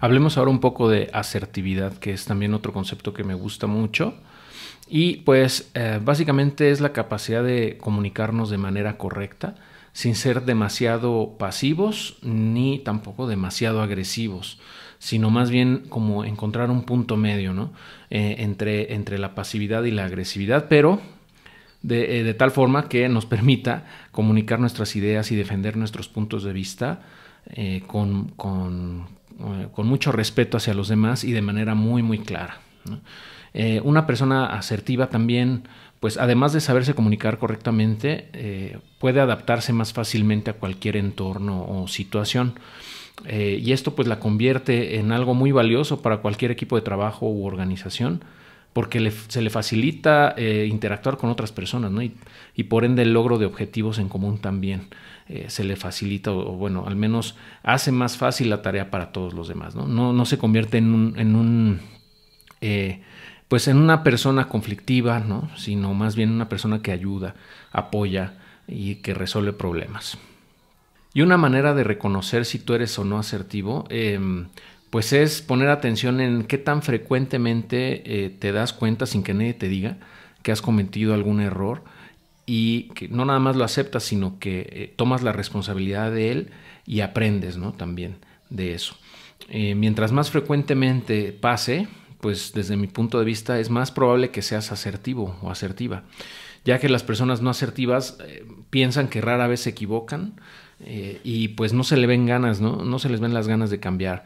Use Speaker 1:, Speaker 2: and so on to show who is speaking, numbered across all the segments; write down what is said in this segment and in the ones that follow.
Speaker 1: Hablemos ahora un poco de asertividad, que es también otro concepto que me gusta mucho. Y pues eh, básicamente es la capacidad de comunicarnos de manera correcta, sin ser demasiado pasivos ni tampoco demasiado agresivos, sino más bien como encontrar un punto medio ¿no? Eh, entre, entre la pasividad y la agresividad, pero eh, de, tal forma que nos permita comunicar nuestras ideas y defender nuestros puntos de vista eh, eh, con, mucho respeto hacia los demás y de manera muy, muy clara. una persona asertiva también, pues además de saberse comunicar correctamente, puede adaptarse más fácilmente a cualquier entorno o situación. y esto pues la convierte en algo muy valioso para cualquier equipo de trabajo u organización porque se le facilita eh, interactuar con otras personas, Y, por ende el logro de objetivos en común también eh, se le facilita, o, bueno, al menos hace más fácil la tarea para todos los demás, ¿no? se convierte en un, eh, pues en una persona conflictiva, ¿no? Sino más bien una persona que ayuda, apoya y que resuelve problemas. Y una manera de reconocer si tú eres o no asertivo, em, pues es poner atención en qué tan frecuentemente eh, te das cuenta sin que nadie te diga que has cometido algún error y que no nada más lo aceptas, sino que eh, tomas la responsabilidad de él y aprendes, ¿no? También de eso. Eh, mientras más frecuentemente pase, pues desde mi punto de vista es más probable que seas asertivo o asertiva, ya que las personas no asertivas piensan que rara vez se equivocan y pues no se le ven ganas, ¿no? No se les ven las ganas de cambiar.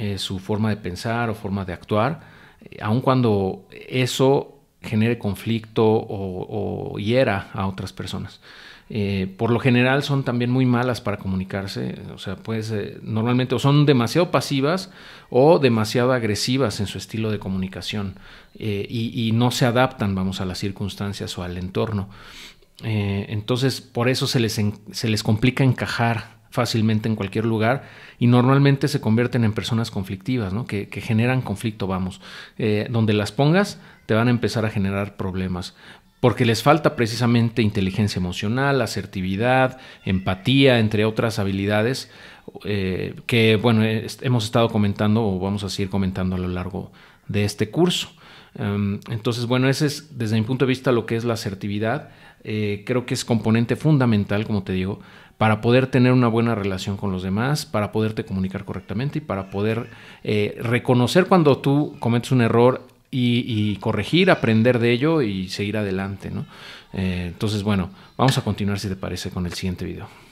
Speaker 1: Eh, su forma de pensar o forma de actuar, eh, aun cuando eso genere conflicto o, hiera a otras personas. Eh, por lo general son también muy malas para comunicarse, o sea, pues normalmente son demasiado pasivas o demasiado agresivas en su estilo de comunicación y, no se adaptan, vamos, a las circunstancias o al entorno. entonces, por eso se les, se les complica encajar fácilmente en cualquier lugar y normalmente se convierten en personas conflictivas, ¿no? que, generan conflicto, vamos. Eh, donde las pongas te van a empezar a generar problemas porque les falta precisamente inteligencia emocional, asertividad, empatía, entre otras habilidades eh, que, bueno, eh, hemos estado comentando o vamos a seguir comentando a lo largo de este curso. Em, entonces, bueno, ese es desde mi punto de vista lo que es la asertividad. Eh, creo que es componente fundamental, como te digo, para poder tener una buena relación con los demás, para poderte comunicar correctamente y para poder eh, reconocer cuando tú cometes un error y, corregir, aprender de ello y seguir adelante. ¿no? Eh, entonces, bueno, vamos a continuar si te parece con el siguiente video.